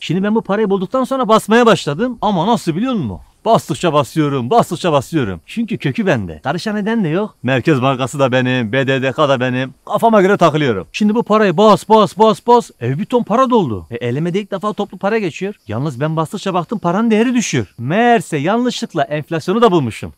Şimdi ben bu parayı bulduktan sonra basmaya başladım ama nasıl biliyor musun? Bastıkça basıyorum, bastıkça basıyorum. Çünkü kökü bende. Karışan neden de yok. Merkez Bankası da benim, BDDK da benim. Kafama göre takılıyorum. Şimdi bu parayı bas, bas, bas, bas. Ev bir ton para doldu. E, elime de ilk defa toplu para geçiyor. Yalnız ben bastıkça baktım paranın değeri düşüyor. Meğerse yanlışlıkla enflasyonu da bulmuşum.